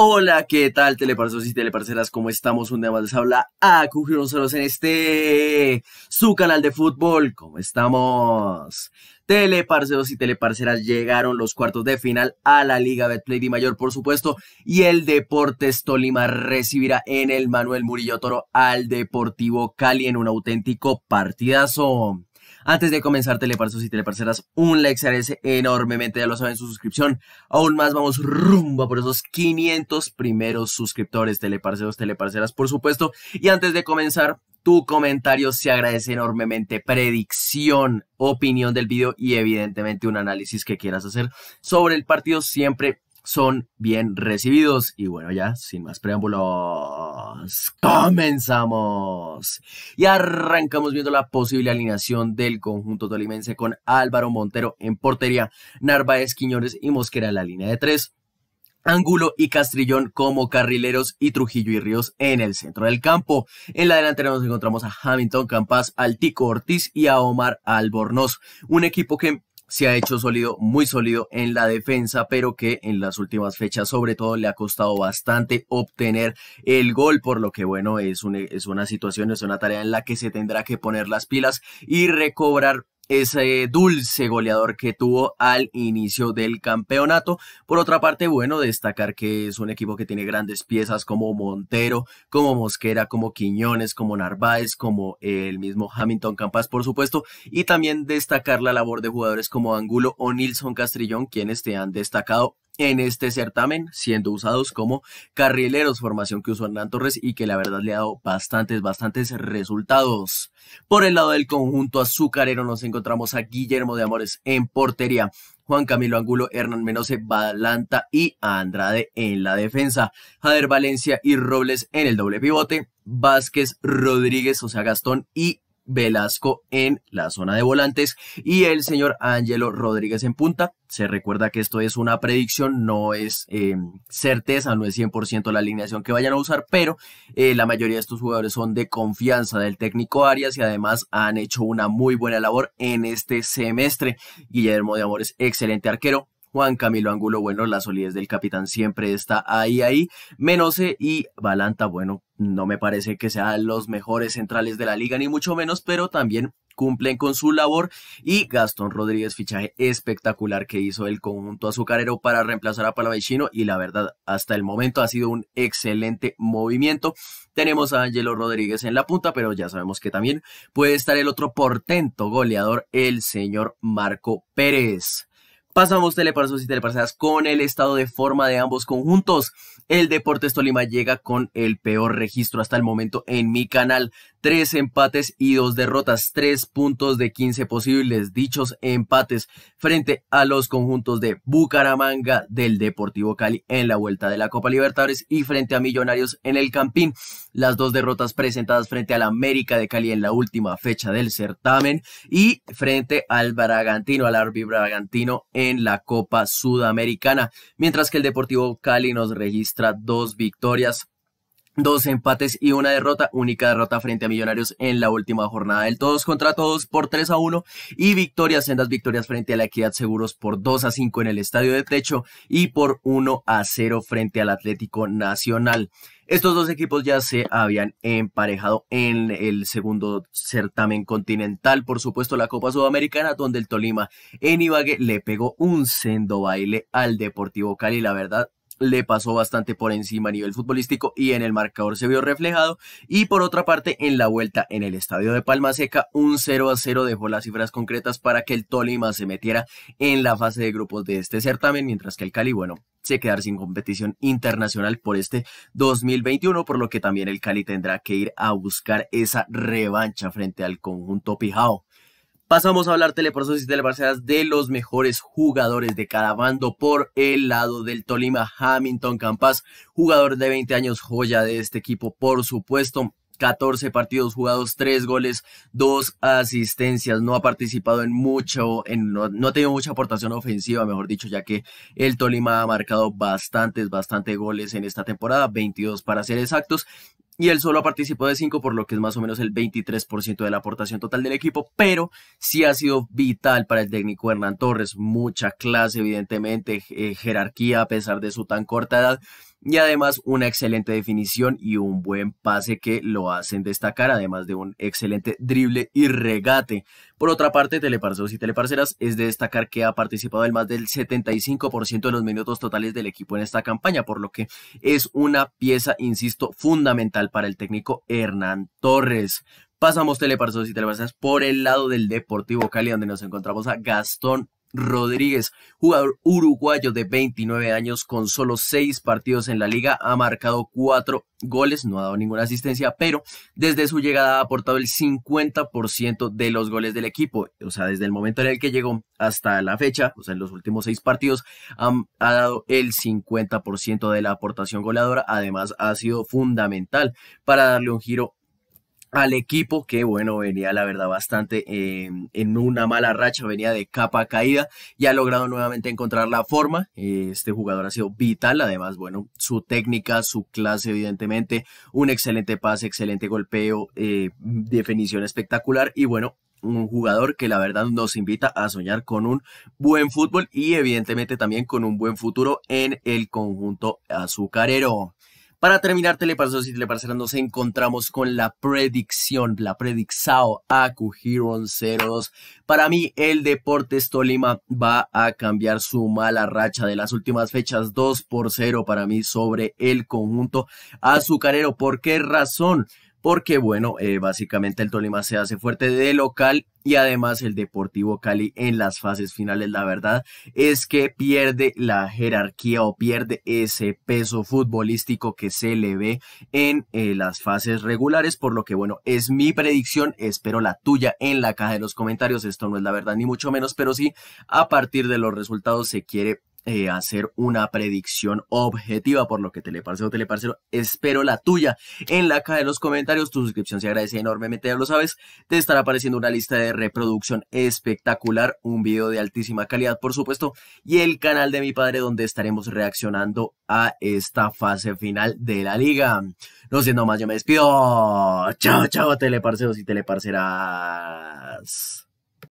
Hola, ¿qué tal, teleparceros y teleparceras? ¿Cómo estamos? Un día más les habla a Cujironceros en este, su canal de fútbol. ¿Cómo estamos? Teleparceros y teleparceras llegaron los cuartos de final a la Liga Betplay de Mayor, por supuesto, y el Deportes Tolima recibirá en el Manuel Murillo Toro al Deportivo Cali en un auténtico partidazo. Antes de comenzar, teleparceros y teleparceras, un like se agradece enormemente, ya lo saben, su suscripción. Aún más vamos rumbo por esos 500 primeros suscriptores, teleparceros, teleparceras, por supuesto. Y antes de comenzar, tu comentario se agradece enormemente. Predicción, opinión del video y evidentemente un análisis que quieras hacer sobre el partido siempre son bien recibidos. Y bueno, ya, sin más preámbulo. ¡Comenzamos! Y arrancamos viendo la posible alineación del conjunto tolimense con Álvaro Montero en portería, Narváez, Quiñones y Mosquera en la línea de tres. ángulo y Castrillón como carrileros y Trujillo y Ríos en el centro del campo. En la delantera nos encontramos a Hamilton Campas, Altico Ortiz y a Omar Albornoz. Un equipo que se ha hecho sólido, muy sólido en la defensa, pero que en las últimas fechas sobre todo le ha costado bastante obtener el gol, por lo que bueno, es, es una situación, es una tarea en la que se tendrá que poner las pilas y recobrar ese dulce goleador que tuvo al inicio del campeonato. Por otra parte, bueno, destacar que es un equipo que tiene grandes piezas como Montero, como Mosquera, como Quiñones, como Narváez, como el mismo Hamilton Campas, por supuesto, y también destacar la labor de jugadores como Angulo o Nilson Castrillón, quienes te han destacado en este certamen, siendo usados como carrileros, formación que usó Hernán Torres y que la verdad le ha dado bastantes, bastantes resultados. Por el lado del conjunto azucarero nos encontramos a Guillermo de Amores en portería. Juan Camilo Angulo, Hernán Menose, Balanta y Andrade en la defensa. Jader Valencia y Robles en el doble pivote. Vázquez, Rodríguez, o sea, Gastón y Velasco en la zona de volantes y el señor Ángelo Rodríguez en punta. Se recuerda que esto es una predicción, no es em, certeza, no es 100% la alineación que vayan a usar, pero eh, la mayoría de estos jugadores son de confianza del técnico Arias y además han hecho una muy buena labor en este semestre. Guillermo de Amores, excelente arquero, Juan Camilo Ángulo, bueno, la solidez del capitán siempre está ahí, ahí. Menose y Balanta, bueno, no me parece que sean los mejores centrales de la liga, ni mucho menos, pero también cumplen con su labor y Gastón Rodríguez, fichaje espectacular que hizo el conjunto azucarero para reemplazar a Palavecino y la verdad hasta el momento ha sido un excelente movimiento. Tenemos a Angelo Rodríguez en la punta, pero ya sabemos que también puede estar el otro portento goleador, el señor Marco Pérez. Pasamos teleparsos y teleparceras con el estado de forma de ambos conjuntos. El Deportes Tolima llega con el peor registro hasta el momento en mi canal tres empates y dos derrotas, tres puntos de 15 posibles. Dichos empates frente a los conjuntos de Bucaramanga del Deportivo Cali en la vuelta de la Copa Libertadores y frente a Millonarios en el Campín. Las dos derrotas presentadas frente al América de Cali en la última fecha del certamen y frente al Bragantino, al Arbi Bragantino en la Copa Sudamericana. Mientras que el Deportivo Cali nos registra dos victorias Dos empates y una derrota, única derrota frente a Millonarios en la última jornada del todos contra todos por 3 a 1 y victorias, en sendas victorias frente a la Equidad Seguros por 2 a 5 en el Estadio de Techo y por 1 a 0 frente al Atlético Nacional. Estos dos equipos ya se habían emparejado en el segundo certamen continental, por supuesto la Copa Sudamericana, donde el Tolima en Ibagué le pegó un sendo baile al Deportivo Cali, la verdad, le pasó bastante por encima a nivel futbolístico y en el marcador se vio reflejado. Y por otra parte, en la vuelta en el estadio de Palma Seca, un 0 a 0 dejó las cifras concretas para que el Tolima se metiera en la fase de grupos de este certamen, mientras que el Cali, bueno, se quedar sin competición internacional por este 2021, por lo que también el Cali tendrá que ir a buscar esa revancha frente al conjunto Pijao. Pasamos a hablar Teleprosos y teleparcelas de los mejores jugadores de cada bando por el lado del Tolima, Hamilton Campas, jugador de 20 años, joya de este equipo, por supuesto. 14 partidos jugados, 3 goles, 2 asistencias. No ha participado en mucho, en, no, no, ha tenido mucha aportación ofensiva, mejor dicho, ya que el Tolima ha marcado bastantes, bastantes goles en esta temporada, 22 para ser exactos y él solo participó de 5, por lo que es más o menos el 23% de la aportación total del equipo, pero sí ha sido vital para el técnico Hernán Torres, mucha clase evidentemente, eh, jerarquía a pesar de su tan corta edad, y además una excelente definición y un buen pase que lo hacen destacar, además de un excelente drible y regate. Por otra parte, teleparceros y teleparceras, es de destacar que ha participado en más del 75% de los minutos totales del equipo en esta campaña, por lo que es una pieza, insisto, fundamental para el técnico Hernán Torres. Pasamos teleparceros y teleparceras por el lado del Deportivo Cali, donde nos encontramos a Gastón Rodríguez, jugador uruguayo de 29 años con solo 6 partidos en la liga, ha marcado 4 goles, no ha dado ninguna asistencia, pero desde su llegada ha aportado el 50% de los goles del equipo. O sea, desde el momento en el que llegó hasta la fecha, o sea, en los últimos 6 partidos, ha, dado el 50% de la aportación goleadora. Además, ha sido fundamental para darle un giro al equipo que bueno venía la verdad bastante em, en una mala racha venía de capa caída y ha logrado nuevamente encontrar la forma este jugador ha sido vital además bueno su técnica su clase evidentemente un excelente pase excelente golpeo eh, definición espectacular y bueno un jugador que la verdad nos invita a soñar con un buen fútbol y evidentemente también con un buen futuro en el conjunto azucarero para terminar, teleparceros y teleparceras, nos encontramos con la predicción, la predixao Aku Hero. 02. Para mí, el Deportes Tolima va a cambiar su mala racha de las últimas fechas 2 por 0 para mí sobre el conjunto azucarero. ¿Por qué razón? porque bueno, eh, básicamente el Tolima se hace fuerte de local y además el Deportivo Cali en las fases finales, la verdad es que pierde la jerarquía o pierde ese peso futbolístico que se le ve en eh, las fases regulares, por lo que bueno, es mi predicción, espero la tuya en la caja de los comentarios, esto no es la verdad ni mucho menos, pero sí a partir de los resultados se quiere eh, hacer una predicción objetiva, por lo que teleparcero, teleparcero, espero la tuya en la caja de los comentarios. Tu suscripción se agradece enormemente, ya lo sabes. Te estará apareciendo una lista de reproducción espectacular, un video de altísima calidad, por supuesto, y el canal de mi padre donde estaremos reaccionando a esta fase final de la liga. No siendo más, yo me despido. Chao, chao, teleparceros y teleparceras.